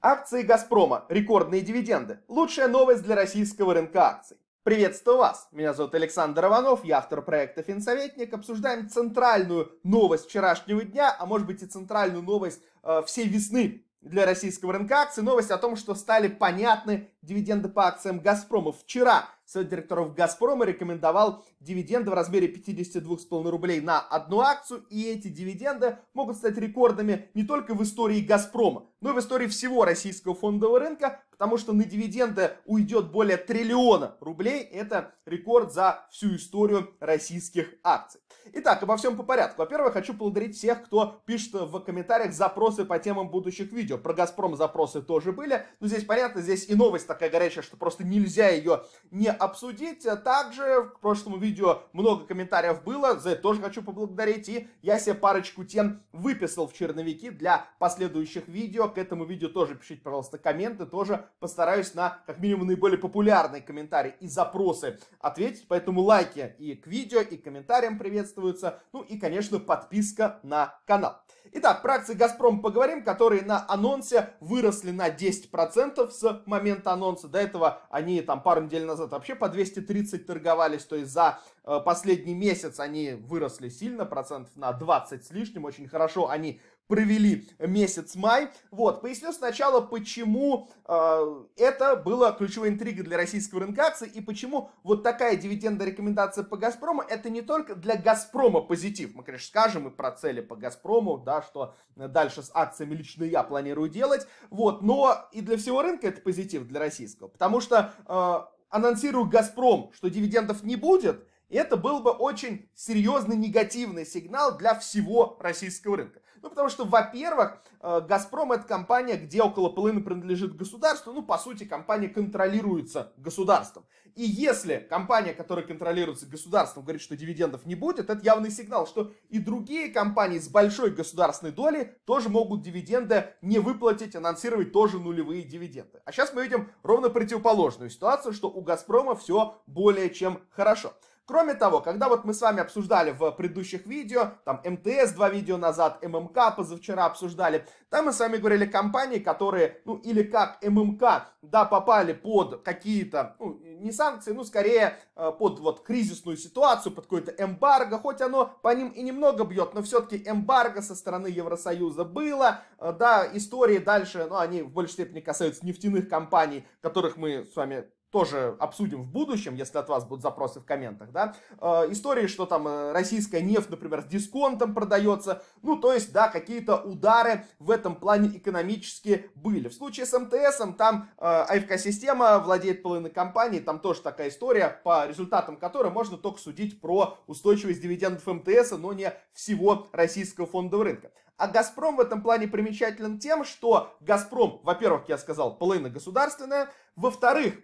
Акции «Газпрома», рекордные дивиденды, лучшая новость для российского рынка акций. Приветствую вас! Меня зовут Александр Иванов, я автор проекта «Финсоветник». Обсуждаем центральную новость вчерашнего дня, а может быть и центральную новость э, всей весны для российского рынка акций. Новость о том, что стали понятны дивиденды по акциям «Газпрома». Вчера Совет директоров «Газпрома» рекомендовал дивиденды в размере 52,5 рублей на одну акцию, и эти дивиденды могут стать рекордами не только в истории «Газпрома», но и в истории всего российского фондового рынка, потому что на дивиденды уйдет более триллиона рублей. Это рекорд за всю историю российских акций. Итак, обо всем по порядку. Во-первых, хочу поблагодарить всех, кто пишет в комментариях запросы по темам будущих видео. Про «Газпром» запросы тоже были, но здесь понятно, здесь и новость такая горячая, что просто нельзя ее не обсудить. Также в прошлом видео много комментариев было, за это тоже хочу поблагодарить. И я себе парочку тем выписал в черновики для последующих видео. К этому видео тоже пишите, пожалуйста, комменты. Тоже постараюсь на, как минимум, наиболее популярные комментарии и запросы ответить. Поэтому лайки и к видео, и к комментариям приветствуются. Ну и, конечно, подписка на канал. Итак, про акции «Газпром» поговорим, которые на анонсе выросли на 10% с момента анонса. До этого они там пару недель назад вообще вообще по 230 торговались, то есть за э, последний месяц они выросли сильно, процентов на 20 с лишним, очень хорошо они провели месяц май. Вот, поясню сначала, почему э, это было ключевой интригой для российского рынка акций и почему вот такая дивидендная рекомендация по «Газпрому» это не только для «Газпрома» позитив. Мы, конечно, скажем и про цели по «Газпрому», да, что дальше с акциями лично я планирую делать. Вот, но и для всего рынка это позитив для российского, потому что... Э, анонсирует «Газпром», что дивидендов не будет, и это был бы очень серьезный негативный сигнал для всего российского рынка. Ну, потому что, во-первых, э, «Газпром» — это компания, где около половины принадлежит государству, ну, по сути, компания контролируется государством. И если компания, которая контролируется государством, говорит, что дивидендов не будет, это явный сигнал, что и другие компании с большой государственной долей тоже могут дивиденды не выплатить, анонсировать тоже нулевые дивиденды. А сейчас мы видим ровно противоположную ситуацию, что у «Газпрома» все более чем хорошо. Кроме того, когда вот мы с вами обсуждали в предыдущих видео, там МТС два видео назад, ММК позавчера обсуждали, там мы с вами говорили компании, которые, ну или как ММК, да, попали под какие-то, ну не санкции, ну скорее э, под вот кризисную ситуацию, под какое-то эмбарго, хоть оно по ним и немного бьет, но все-таки эмбарго со стороны Евросоюза было, э, да, истории дальше, ну они в большей степени касаются нефтяных компаний, которых мы с вами тоже обсудим в будущем, если от вас будут запросы в комментах, да, э, истории, что там э, российская нефть, например, с дисконтом продается, ну, то есть, да, какие-то удары в этом плане экономически были. В случае с МТС, там э, АФК-система владеет половиной компании, там тоже такая история, по результатам которой можно только судить про устойчивость дивидендов МТС, но не всего российского фондового рынка. А «Газпром» в этом плане примечателен тем, что «Газпром», во-первых, я сказал, половина государственная, во-вторых,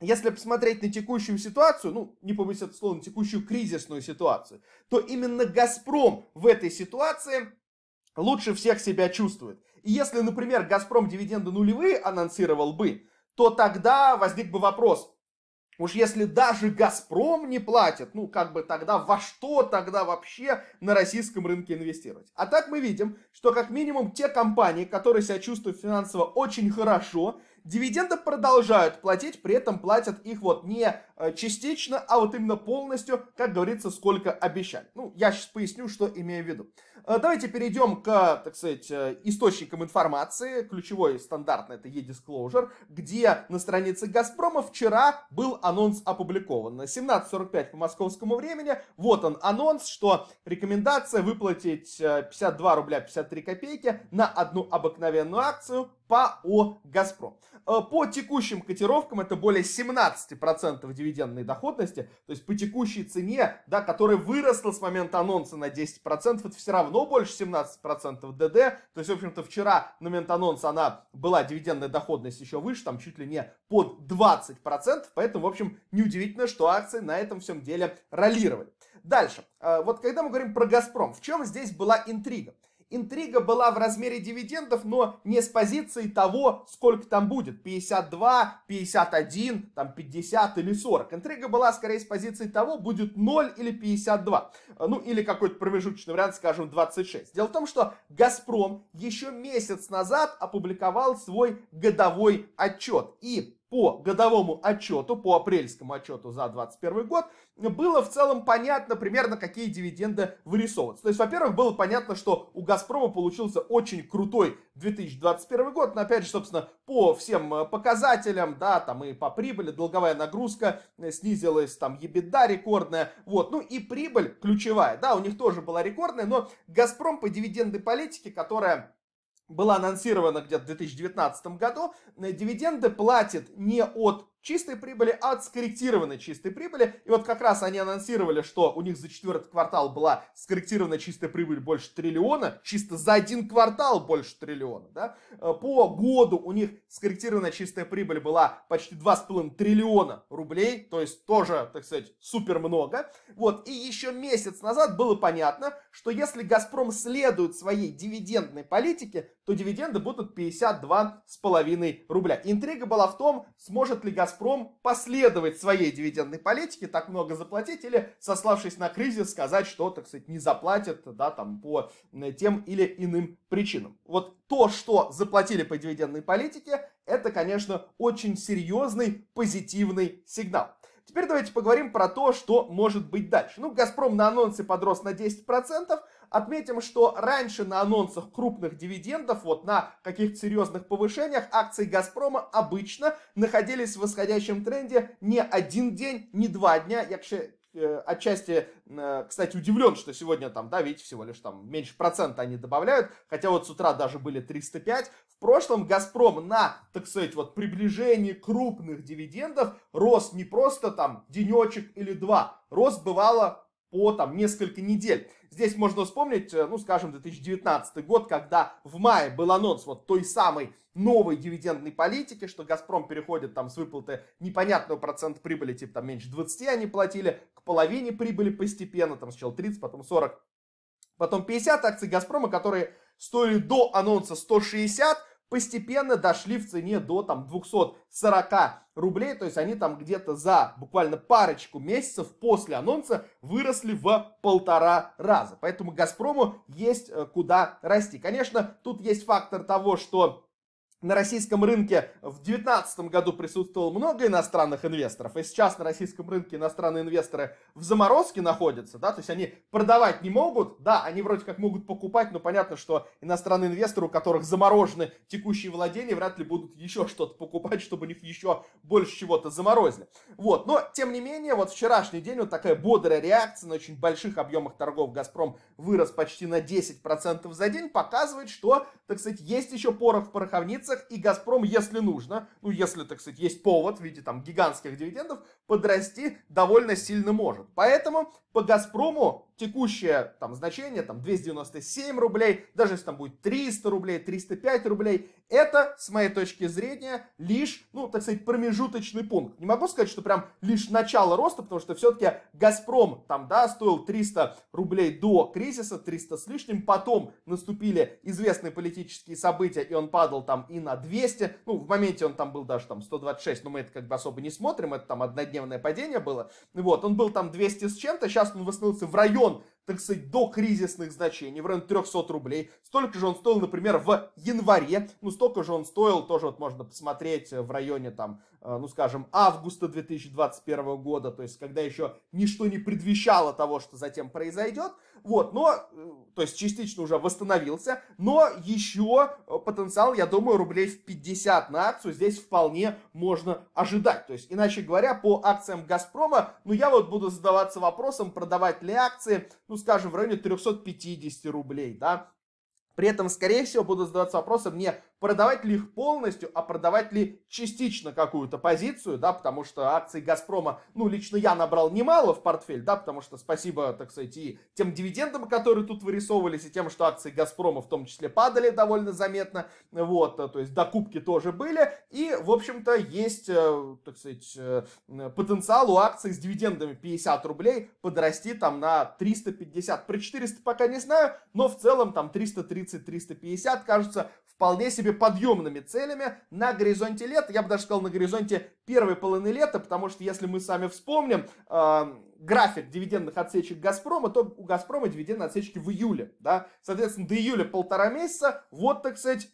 если посмотреть на текущую ситуацию, ну, не побоюсь это слова, на текущую кризисную ситуацию, то именно «Газпром» в этой ситуации лучше всех себя чувствует. И если, например, «Газпром» дивиденды нулевые анонсировал бы, то тогда возник бы вопрос, Уж если даже «Газпром» не платит, ну как бы тогда во что тогда вообще на российском рынке инвестировать? А так мы видим, что как минимум те компании, которые себя чувствуют финансово очень хорошо, Дивиденды продолжают платить, при этом платят их вот не э, частично, а вот именно полностью, как говорится, сколько обещали. Ну, я сейчас поясню, что имею в виду. Э, давайте перейдем к, так сказать, э, источникам информации. Ключевой стандартный это e-disclosure, где на странице Газпрома вчера был анонс опубликован. На 17.45 по московскому времени, вот он анонс, что рекомендация выплатить 52 рубля 53 копейки на одну обыкновенную акцию по О «Газпром». Э, по текущим котировкам это более 17% дивидендной доходности, то есть по текущей цене, да, которая выросла с момента анонса на 10%, это все равно больше 17% ДД, то есть, в общем-то, вчера на момент анонса она была дивидендная доходность еще выше, там чуть ли не под 20%, поэтому, в общем, неудивительно, что акции на этом всем деле ролировали. Дальше, э, вот когда мы говорим про «Газпром», в чем здесь была интрига? Интрига была в размере дивидендов, но не с позиции того, сколько там будет, 52, 51, там 50 или 40. Интрига была скорее с позиции того, будет 0 или 52. Ну или какой-то промежуточный вариант, скажем, 26. Дело в том, что «Газпром» еще месяц назад опубликовал свой годовой отчет. И по годовому отчету, по апрельскому отчету за 2021 год, было в целом понятно примерно, какие дивиденды вырисовываются. То есть, во-первых, было понятно, что у «Газпрома» получился очень крутой 2021 год, но, опять же, собственно, по всем э, показателям, да, там и по прибыли, долговая нагрузка э, снизилась, там, ебеда рекордная, вот, ну и прибыль ключевая, да, у них тоже была рекордная, но «Газпром» по дивидендной политике, которая была анонсирована где-то в 2019 году, э, дивиденды платит не от чистой прибыли а от скорректированной чистой прибыли. И вот как раз они анонсировали, что у них за четвертый квартал была скорректированная чистая прибыль больше триллиона, чисто за один квартал больше триллиона. Да? Э, по году у них скорректированная чистая прибыль была почти 2,5 триллиона рублей, то есть тоже, так сказать, супер много. Вот. И еще месяц назад было понятно, что если «Газпром» следует своей дивидендной политике, то дивиденды будут 52,5 рубля. Интрига была в том, сможет ли «Газпром» последовать своей дивидендной политике, так много заплатить, или, сославшись на кризис, сказать, что, так сказать, не заплатят да, там, по э, тем или иным причинам. Вот то, что заплатили по дивидендной политике, это, конечно, очень серьезный позитивный сигнал. Теперь давайте поговорим про то, что может быть дальше. Ну, «Газпром» на анонсе подрос на 10%. Отметим, что раньше на анонсах крупных дивидендов, вот на каких-то серьезных повышениях, акции «Газпрома» обычно находились в восходящем тренде не один день, не два дня. Я, Э, отчасти, э, кстати, удивлен, что сегодня там, да, видите, всего лишь там меньше процента они добавляют, хотя вот с утра даже были 305. В прошлом «Газпром» на, так сказать, вот приближении крупных дивидендов рос не просто там денечек или два, рост бывало по там несколько недель. Здесь можно вспомнить, э, ну, скажем, 2019 год, когда в мае был анонс вот той самой новой дивидендной политики, что «Газпром» переходит там с выплаты непонятного процента прибыли, типа там меньше 20 они платили, к половине прибыли постепенно, там сначала 30, потом 40, потом 50 акций «Газпрома», которые стоили до анонса 160, постепенно дошли в цене до там 240 рублей, то есть они там где-то за буквально парочку месяцев после анонса выросли в полтора раза. Поэтому Газпрому есть э, куда расти. Конечно, тут есть фактор того, что на российском рынке в 2019 году присутствовало много иностранных инвесторов, и сейчас на российском рынке иностранные инвесторы в заморозке находятся, да, то есть они продавать не могут, да, они вроде как могут покупать, но понятно, что иностранные инвесторы, у которых заморожены текущие владения, вряд ли будут еще что-то покупать, чтобы у них еще больше чего-то заморозили. Вот, но тем не менее, вот вчерашний день вот такая бодрая реакция на очень больших объемах торгов «Газпром» вырос почти на 10% за день, показывает, что, так сказать, есть еще порох в пороховнице, ресурсах, и «Газпром», если нужно, ну, если, так сказать, есть повод в виде там гигантских дивидендов, подрасти довольно сильно может. Поэтому по «Газпрому» текущее там значение, там 297 рублей, даже если там будет 300 рублей, 305 рублей, это, с моей точки зрения, лишь, ну, так сказать, промежуточный пункт. Не могу сказать, что прям лишь начало роста, потому что все-таки «Газпром» там, да, стоил 300 рублей до кризиса, 300 с лишним, потом наступили известные политические события, и он падал там и на 200, ну, в моменте он там был даже там 126, но мы это как бы особо не смотрим, это там однодневное падение было, вот, он был там 200 с чем-то, сейчас он восстановился в район Limon так сказать, до кризисных значений, в районе 300 рублей. Столько же он стоил, например, в январе, ну, столько же он стоил, тоже вот можно посмотреть э, в районе, там, э, ну, скажем, августа 2021 года, то есть, когда еще ничто не предвещало того, что затем произойдет, вот, но, э, то есть, частично уже восстановился, но еще потенциал, я думаю, рублей в 50 на акцию здесь вполне можно ожидать, то есть, иначе говоря, по акциям «Газпрома», ну, я вот буду задаваться вопросом, продавать ли акции, ну, ну, скажем, в районе 350 рублей, да. При этом, скорее всего, буду задаваться вопросы мне продавать ли их полностью, а продавать ли частично какую-то позицию, да, потому что акции «Газпрома», ну, лично я набрал немало в портфель, да, потому что спасибо, так сказать, и тем дивидендам, которые тут вырисовывались, и тем, что акции «Газпрома» в том числе падали довольно заметно, вот, то есть докупки тоже были, и, в общем-то, есть, э, так сказать, э, потенциал у акций с дивидендами 50 рублей подрасти там на 350, при 400 пока не знаю, но в целом там 330-350, кажется, вполне себе подъемными целями на горизонте лета, я бы даже сказал на горизонте первой половины лета, потому что если мы сами вспомним э, график дивидендных отсечек «Газпрома», то у «Газпрома» дивидендные отсечки в июле, да, соответственно, до июля полтора месяца, вот, так сказать,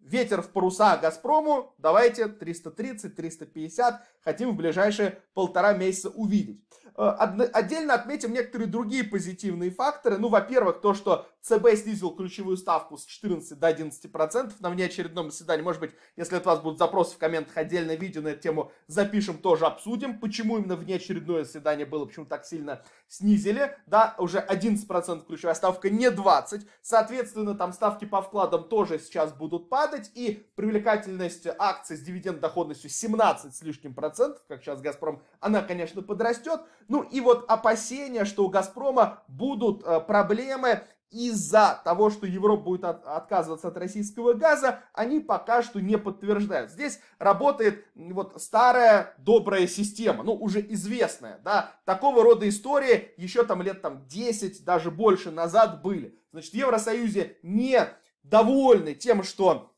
ветер в паруса «Газпрому», давайте 330, 350, хотим в ближайшие полтора месяца увидеть. Э, отдельно отметим некоторые другие позитивные факторы. Ну, во-первых, то, что ЦБ снизил ключевую ставку с 14 до 11% процентов на внеочередном заседании. Может быть, если от вас будут запросы в комментах, отдельное видео на эту тему запишем, тоже обсудим, почему именно внеочередное заседание было, почему так сильно снизили. Да, уже 11% ключевая ставка, не 20. Соответственно, там ставки по вкладам тоже сейчас будут падать. И привлекательность акций с дивиденд доходностью 17 с лишним процентов, как сейчас Газпром, она, конечно, подрастет. Ну и вот опасения, что у «Газпрома» будут э, проблемы из-за того, что Европа будет от, отказываться от российского газа, они пока что не подтверждают. Здесь работает вот старая добрая система, ну уже известная, да, такого рода истории еще там лет там 10, даже больше назад были. Значит, в Евросоюзе не довольны тем, что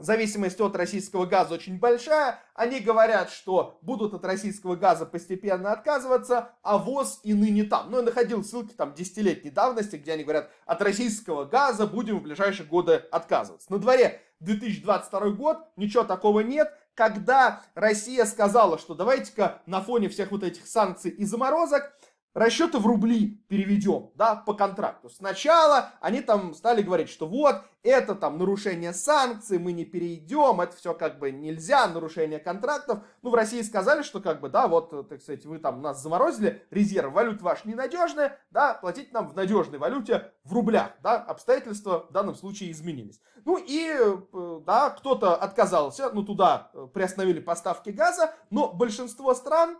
зависимость от российского газа очень большая. Они говорят, что будут от российского газа постепенно отказываться, а ВОЗ и ныне там. Ну, я находил ссылки там десятилетней давности, где они говорят, от российского газа будем в ближайшие годы отказываться. На дворе 2022 год, ничего такого нет. Когда Россия сказала, что давайте-ка на фоне всех вот этих санкций и заморозок, расчеты в рубли переведем, да, по контракту. Сначала они там стали говорить, что вот, это там нарушение санкций, мы не перейдем, это все как бы нельзя, нарушение контрактов. Ну, в России сказали, что как бы, да, вот, так сказать, вы там нас заморозили, резерв валют ваш ненадежная, да, платить нам в надежной валюте в рублях, да, обстоятельства в данном случае изменились. Ну и, да, кто-то отказался, ну, туда э, приостановили поставки газа, но большинство стран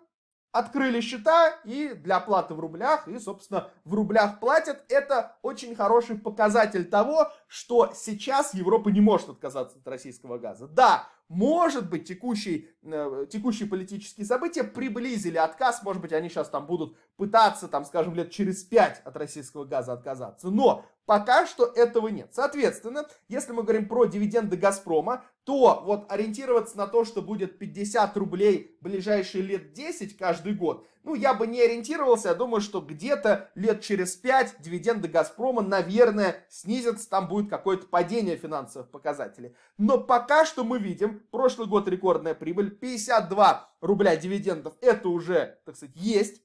открыли счета и для оплаты в рублях, и, собственно, в рублях платят. Это очень хороший показатель того, что сейчас Европа не может отказаться от российского газа. Да, может быть, текущий, э, текущие политические события приблизили отказ, может быть, они сейчас там будут пытаться, там, скажем, лет через пять от российского газа отказаться. Но Пока что этого нет. Соответственно, если мы говорим про дивиденды «Газпрома», то вот ориентироваться на то, что будет 50 рублей ближайшие лет 10 каждый год, ну, я бы не ориентировался, я думаю, что где-то лет через 5 дивиденды «Газпрома», наверное, снизятся, там будет какое-то падение финансовых показателей. Но пока что мы видим, прошлый год рекордная прибыль, 52 рубля дивидендов, это уже, так сказать, есть.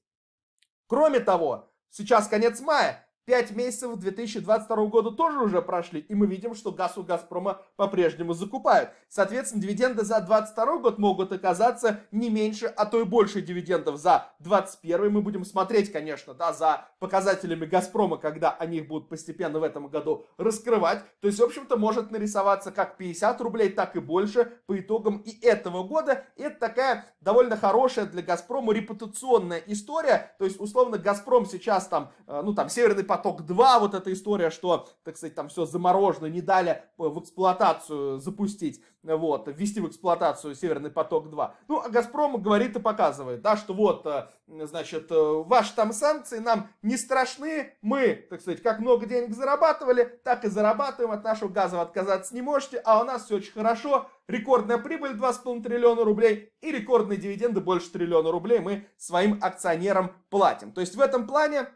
Кроме того, сейчас конец мая, Пять месяцев 2022 года тоже уже прошли, и мы видим, что газ у «Газпрома» по-прежнему закупают. Соответственно, дивиденды за 2022 год могут оказаться не меньше, а то и больше дивидендов за 2021. Мы будем смотреть, конечно, да, за показателями «Газпрома», когда они их будут постепенно в этом году раскрывать. То есть, в общем-то, может нарисоваться как 50 рублей, так и больше по итогам и этого года. И это такая довольно хорошая для «Газпрома» репутационная история. То есть, условно, «Газпром» сейчас там, э, ну, там, Северный поток 2, вот эта история, что, так сказать, там все заморожено, не дали э, в эксплуатацию запустить, вот, ввести в эксплуатацию Северный поток 2. Ну, а Газпром говорит и показывает, да, что вот, э, значит, э, ваши там санкции нам не страшны, мы, так сказать, как много денег зарабатывали, так и зарабатываем, от нашего газа отказаться не можете, а у нас все очень хорошо, рекордная прибыль 2,5 триллиона рублей и рекордные дивиденды больше триллиона рублей мы своим акционерам платим. То есть в этом плане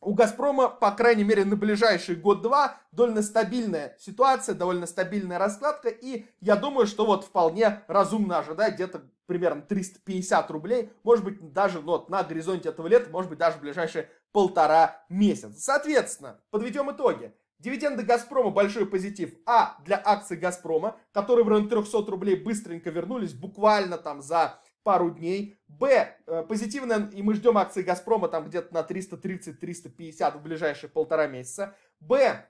у «Газпрома», по крайней мере, на ближайший год-два довольно стабильная ситуация, довольно стабильная раскладка, и я думаю, что вот вполне разумно ожидать где-то примерно 350 рублей, может быть, даже ну, вот на горизонте этого лета, может быть, даже в ближайшие полтора месяца. Соответственно, подведем итоги. Дивиденды «Газпрома» большой позитив. А для акций «Газпрома», которые в районе 300 рублей быстренько вернулись, буквально там за пару дней. Б, э, позитивная, и мы ждем акции Газпрома там где-то на 330-350 в ближайшие полтора месяца. Б,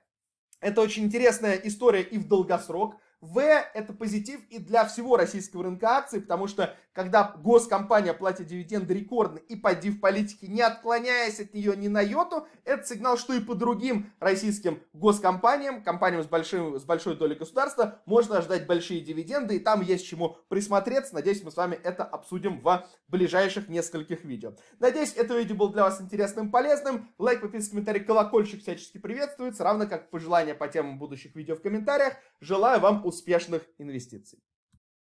это очень интересная история и в долгосрок. В – это позитив и для всего российского рынка акций, потому что когда госкомпания платит дивиденды рекордно и поди в политике, не отклоняясь от нее ни на йоту, это сигнал, что и по другим российским госкомпаниям, компаниям с, большим, с большой долей государства, можно ожидать большие дивиденды, и там есть чему присмотреться. Надеюсь, мы с вами это обсудим в ближайших нескольких видео. Надеюсь, это видео было для вас интересным и полезным. Лайк, подписка, комментарий, колокольчик всячески приветствуется, равно как пожелания по темам будущих видео в комментариях. Желаю вам успехов! успешных инвестиций.